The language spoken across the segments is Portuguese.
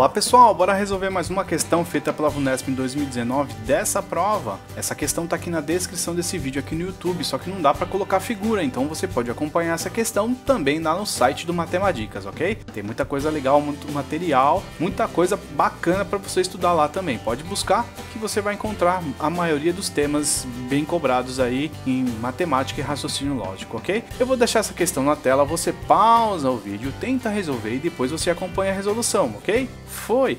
Olá pessoal, bora resolver mais uma questão feita pela VUNESP em 2019 dessa prova. Essa questão está aqui na descrição desse vídeo aqui no YouTube, só que não dá para colocar figura, então você pode acompanhar essa questão também lá no site do Matemadicas, ok? Tem muita coisa legal, muito material, muita coisa bacana para você estudar lá também. Pode buscar que você vai encontrar a maioria dos temas bem cobrados aí em matemática e raciocínio lógico, ok? Eu vou deixar essa questão na tela, você pausa o vídeo, tenta resolver e depois você acompanha a resolução, ok? Foi!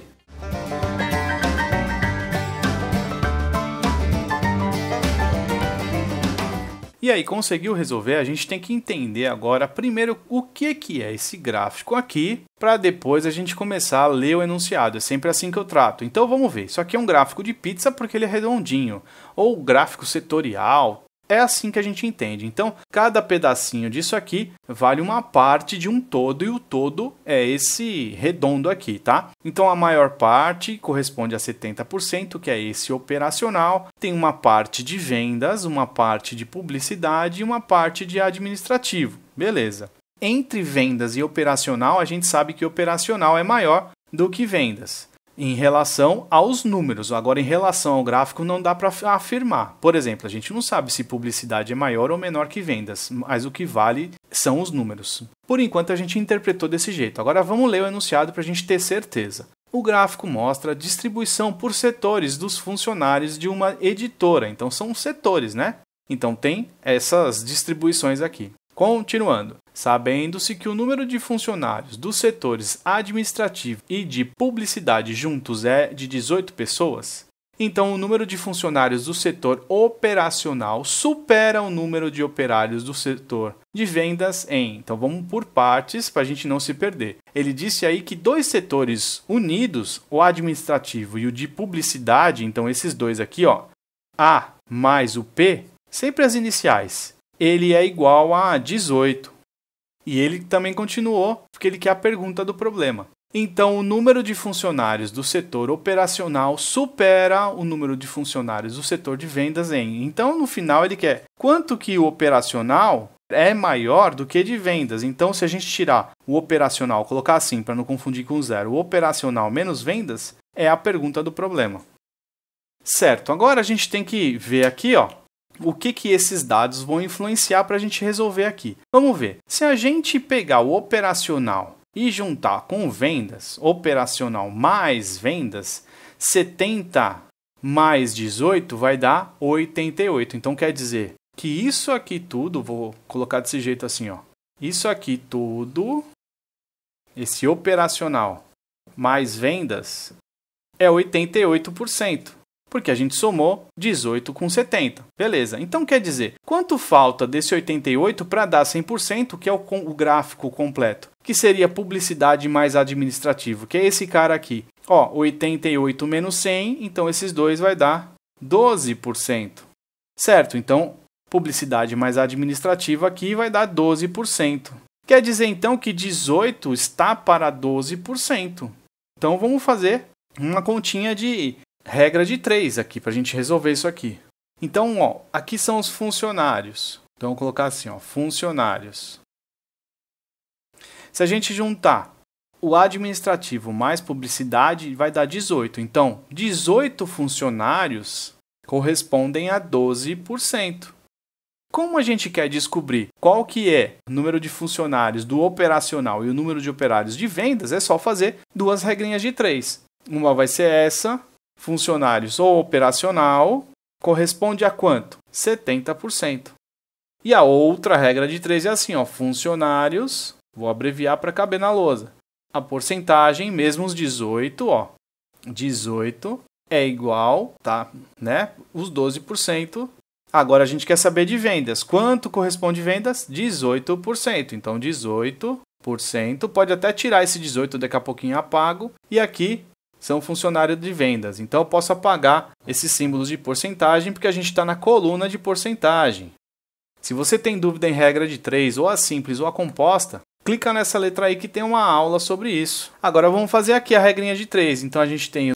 E aí, conseguiu resolver? A gente tem que entender agora primeiro o que, que é esse gráfico aqui, para depois a gente começar a ler o enunciado. É sempre assim que eu trato. Então vamos ver. Isso aqui é um gráfico de pizza porque ele é redondinho. Ou gráfico setorial, é assim que a gente entende. Então, cada pedacinho disso aqui vale uma parte de um todo, e o todo é esse redondo aqui, tá? Então, a maior parte corresponde a 70%, que é esse operacional, tem uma parte de vendas, uma parte de publicidade e uma parte de administrativo. Beleza. Entre vendas e operacional, a gente sabe que operacional é maior do que vendas em relação aos números. Agora, em relação ao gráfico, não dá para afirmar. Por exemplo, a gente não sabe se publicidade é maior ou menor que vendas, mas o que vale são os números. Por enquanto, a gente interpretou desse jeito. Agora, vamos ler o enunciado para a gente ter certeza. O gráfico mostra a distribuição por setores dos funcionários de uma editora. Então, são setores, né? Então, tem essas distribuições aqui. Continuando. Sabendo-se que o número de funcionários dos setores administrativo e de publicidade juntos é de 18 pessoas, então o número de funcionários do setor operacional supera o número de operários do setor de vendas em. Então vamos por partes para a gente não se perder. Ele disse aí que dois setores unidos, o administrativo e o de publicidade, então esses dois aqui, ó, A mais o P, sempre as iniciais, ele é igual a 18. E ele também continuou, porque ele quer a pergunta do problema. Então, o número de funcionários do setor operacional supera o número de funcionários do setor de vendas em. Então, no final, ele quer quanto que o operacional é maior do que de vendas. Então, se a gente tirar o operacional, colocar assim para não confundir com zero, o operacional menos vendas é a pergunta do problema. Certo, agora a gente tem que ver aqui, ó, o que, que esses dados vão influenciar para a gente resolver aqui. Vamos ver. Se a gente pegar o operacional e juntar com vendas, operacional mais vendas, 70 mais 18 vai dar 88. Então quer dizer que isso aqui tudo, vou colocar desse jeito assim, ó. Isso aqui tudo, esse operacional mais vendas é 88% porque a gente somou 18 com 70. Beleza, então quer dizer, quanto falta desse 88 para dar 100%, que é o, o, gráfico completo? Que seria publicidade mais administrativo, que é esse cara aqui. Ó, 88 menos 100, então esses dois vai dar 12%. Certo, então publicidade mais administrativa aqui vai dar 12%. Quer dizer então que 18 está para 12%. Então vamos fazer uma continha de regra de três aqui para a gente resolver isso aqui. Então, ó, aqui são os funcionários. Então, vou colocar assim, ó, funcionários. Se a gente juntar o administrativo mais publicidade, vai dar 18. Então, 18 funcionários correspondem a 12%. Como a gente quer descobrir qual que é o número de funcionários do operacional e o número de operários de vendas, é só fazer duas regrinhas de três. Uma vai ser essa funcionários ou operacional corresponde a quanto? 70%. E a outra regra de três é assim, ó, funcionários, vou abreviar para caber na lousa. A porcentagem, mesmo os 18, ó, 18 é igual, tá, né? Os 12%. Agora a gente quer saber de vendas. Quanto corresponde vendas? 18%. Então 18% pode até tirar esse 18 daqui a pouquinho apago e aqui são funcionário de vendas. Então eu posso apagar esses símbolos de porcentagem porque a gente está na coluna de porcentagem. Se você tem dúvida em regra de 3, ou a simples ou a composta, clica nessa letra aí que tem uma aula sobre isso. Agora vamos fazer aqui a regrinha de 3. Então a gente tem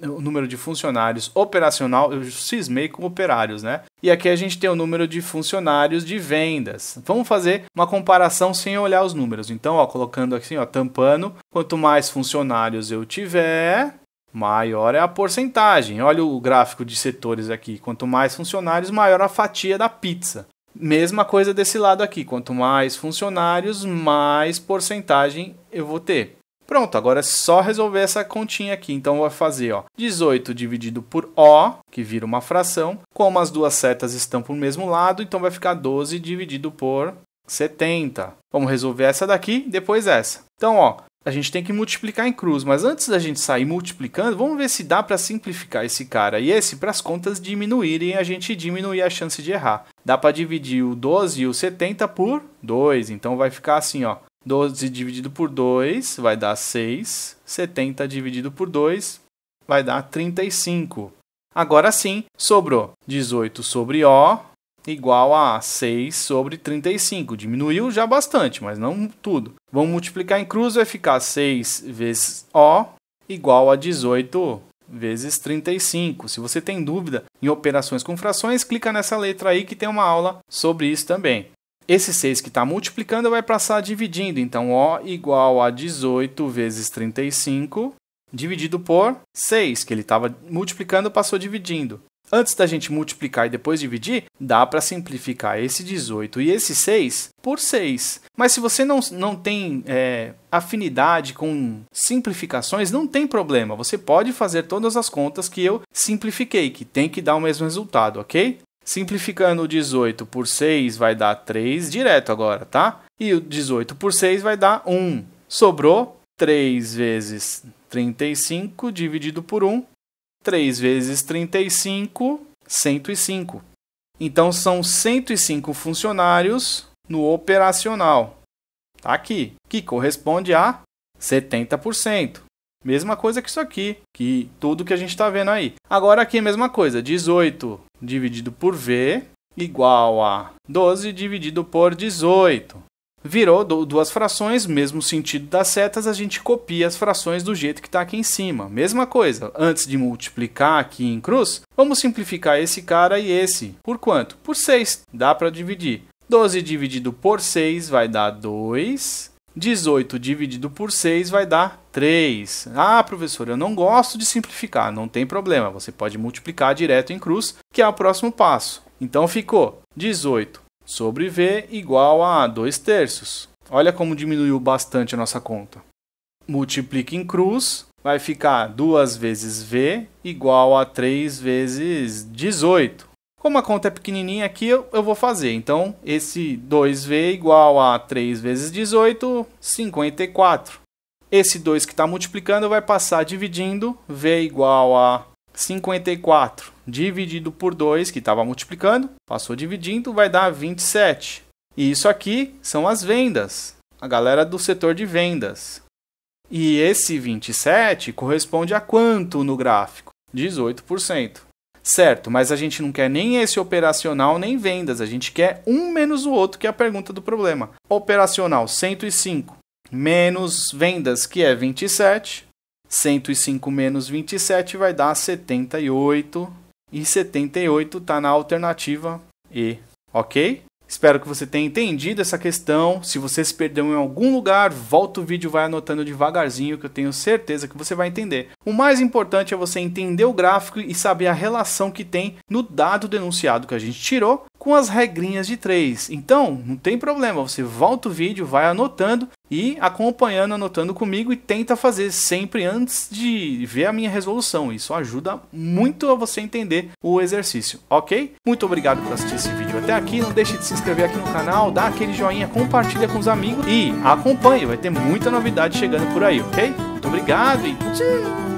né, o número de funcionários operacional, eu cismei com operários, né? E aqui a gente tem o número de funcionários de vendas. Vamos fazer uma comparação sem olhar os números. Então, ó, colocando assim, ó, tampando, quanto mais funcionários eu tiver, maior é a porcentagem. Olha o gráfico de setores aqui. Quanto mais funcionários, maior a fatia da pizza. Mesma coisa desse lado aqui. Quanto mais funcionários, mais porcentagem eu vou ter. Pronto, agora é só resolver essa continha aqui. Então vai fazer ó, 18 dividido por O, que vira uma fração. Como as duas setas estão para o mesmo lado, então vai ficar 12 dividido por 70. Vamos resolver essa daqui, depois essa. Então, ó, a gente tem que multiplicar em cruz, mas antes da gente sair multiplicando, vamos ver se dá para simplificar esse cara e esse para as contas diminuírem, a gente diminuir a chance de errar. Dá para dividir o 12 e o 70 por 2, então vai ficar assim, ó, 12 dividido por 2 vai dar 6. 70 dividido por 2 vai dar 35. Agora sim, sobrou 18 sobre O igual a 6 sobre 35. Diminuiu já bastante, mas não tudo. Vamos multiplicar em cruz, vai ficar 6 vezes O igual a 18 vezes 35. Se você tem dúvida em operações com frações, clica nessa letra aí que tem uma aula sobre isso também. Esse 6 que está multiplicando vai passar dividindo, então O igual a 18 vezes 35, dividido por 6, que ele estava multiplicando, passou dividindo. Antes da gente multiplicar e depois dividir, dá para simplificar esse 18 e esse 6 por 6. Mas se você não, não tem é, afinidade com simplificações, não tem problema. Você pode fazer todas as contas que eu simplifiquei, que tem que dar o mesmo resultado, ok? Simplificando o 18 por 6 vai dar 3 direto agora, tá? E o 18 por 6 vai dar 1. Sobrou 3 vezes 35 dividido por 1. 3 vezes 35, 105. Então, são 105 funcionários no operacional. Tá aqui, que corresponde a 70%. Mesma coisa que isso aqui, que tudo que a gente está vendo aí. Agora aqui a mesma coisa, 18 dividido por V igual a 12 dividido por 18. Virou duas frações, mesmo sentido das setas, a gente copia as frações do jeito que está aqui em cima. Mesma coisa, antes de multiplicar aqui em cruz, vamos simplificar esse cara e esse. Por quanto? Por 6, dá para dividir. 12 dividido por 6 vai dar 2 18 dividido por 6 vai dar 3. Ah, professor, eu não gosto de simplificar. Não tem problema, você pode multiplicar direto em cruz, que é o próximo passo. Então ficou 18 sobre V igual a 2 terços. Olha como diminuiu bastante a nossa conta. Multiplica em cruz, vai ficar 2 vezes V igual a 3 vezes 18. Como a conta é pequenininha aqui, eu, vou fazer. Então, esse 2V igual a 3 vezes 18, 54. Esse 2 que está multiplicando vai passar dividindo. V igual a 54 dividido por 2, que estava multiplicando, passou dividindo, vai dar 27. E isso aqui são as vendas, a galera do setor de vendas. E esse 27 corresponde a quanto no gráfico? 18%. Certo, mas a gente não quer nem esse operacional nem vendas, a gente quer um menos o outro, que é a pergunta do problema. Operacional 105 menos vendas, que é 27. 105 menos 27 vai dar 78. E 78 está na alternativa E, ok? Espero que você tenha entendido essa questão. Se você se perdeu em algum lugar, volta o vídeo e vai anotando devagarzinho, que eu tenho certeza que você vai entender. O mais importante é você entender o gráfico e saber a relação que tem no dado denunciado que a gente tirou com as regrinhas de três. Então, não tem problema, você volta o vídeo, vai anotando e acompanhando, anotando comigo e tenta fazer sempre antes de ver a minha resolução. Isso ajuda muito a você entender o exercício, ok? Muito obrigado por assistir esse vídeo até aqui. Não deixe de se inscrever aqui no canal, dá aquele joinha, compartilha com os amigos e acompanhe, vai ter muita novidade chegando por aí, ok? Muito obrigado e tchau!